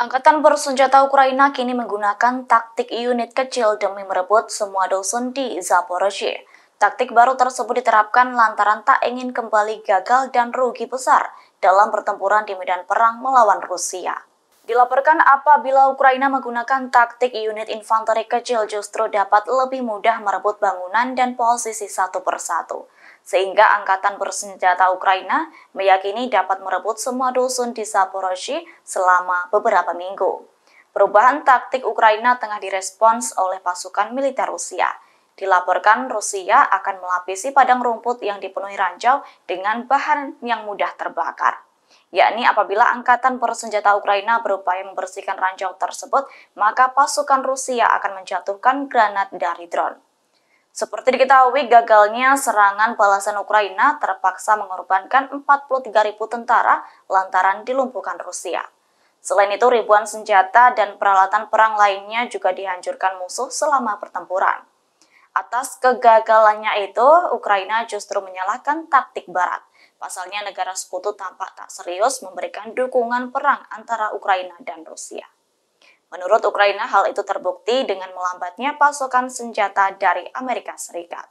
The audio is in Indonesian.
Angkatan bersenjata Ukraina kini menggunakan taktik unit kecil demi merebut semua dosen di Zaporozhye. Taktik baru tersebut diterapkan lantaran tak ingin kembali gagal dan rugi besar dalam pertempuran di medan perang melawan Rusia. Dilaporkan apabila Ukraina menggunakan taktik unit infanteri kecil justru dapat lebih mudah merebut bangunan dan posisi satu persatu sehingga Angkatan Bersenjata Ukraina meyakini dapat merebut semua dusun di Zaporozhye selama beberapa minggu. Perubahan taktik Ukraina tengah direspons oleh pasukan militer Rusia. Dilaporkan Rusia akan melapisi padang rumput yang dipenuhi ranjau dengan bahan yang mudah terbakar yakni apabila angkatan bersenjata Ukraina berupaya membersihkan ranjau tersebut, maka pasukan Rusia akan menjatuhkan granat dari drone. Seperti diketahui, gagalnya serangan balasan Ukraina terpaksa mengorbankan ribu tentara lantaran dilumpuhkan Rusia. Selain itu, ribuan senjata dan peralatan perang lainnya juga dihancurkan musuh selama pertempuran. Atas kegagalannya itu, Ukraina justru menyalahkan taktik Barat. Pasalnya negara sekutu tampak tak serius memberikan dukungan perang antara Ukraina dan Rusia. Menurut Ukraina, hal itu terbukti dengan melambatnya pasokan senjata dari Amerika Serikat.